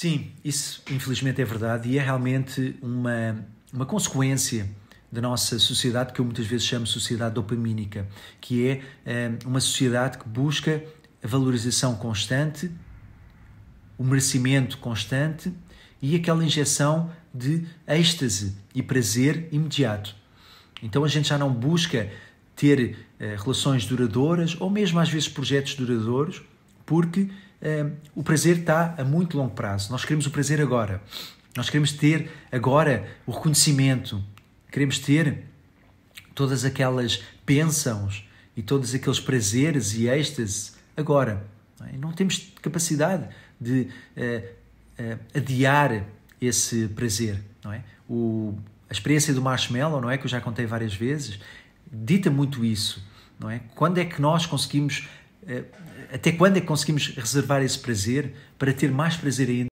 Sim, isso infelizmente é verdade e é realmente uma, uma consequência da nossa sociedade, que eu muitas vezes chamo sociedade dopamínica, que é eh, uma sociedade que busca a valorização constante, o merecimento constante e aquela injeção de êxtase e prazer imediato. Então a gente já não busca ter eh, relações duradouras ou mesmo às vezes projetos duradouros porque uh, o prazer está a muito longo prazo. Nós queremos o prazer agora. Nós queremos ter agora o reconhecimento. Queremos ter todas aquelas bênçãos e todos aqueles prazeres e êxtases agora. Não é? temos capacidade de uh, uh, adiar esse prazer. Não é? O, a experiência do marshmallow, não é que eu já contei várias vezes, dita muito isso, não é? Quando é que nós conseguimos eh, até quando é que conseguimos reservar esse prazer para ter mais prazer ainda